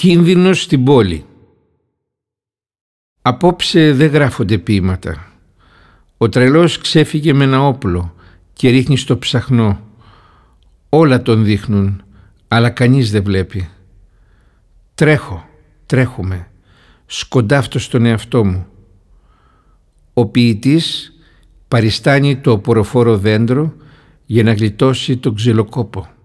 Κίνδυνος στην πόλη Απόψε δεν γράφονται ποίηματα. Ο τρελός ξέφυγε με ένα όπλο και ρίχνει στο ψαχνό. Όλα τον δείχνουν, αλλά κανείς δεν βλέπει. Τρέχω, τρέχουμε, σκοντάφτω στον εαυτό μου. Ο ποιητής παριστάνει το ποροφόρο δέντρο για να γλιτώσει τον ξυλοκόπο.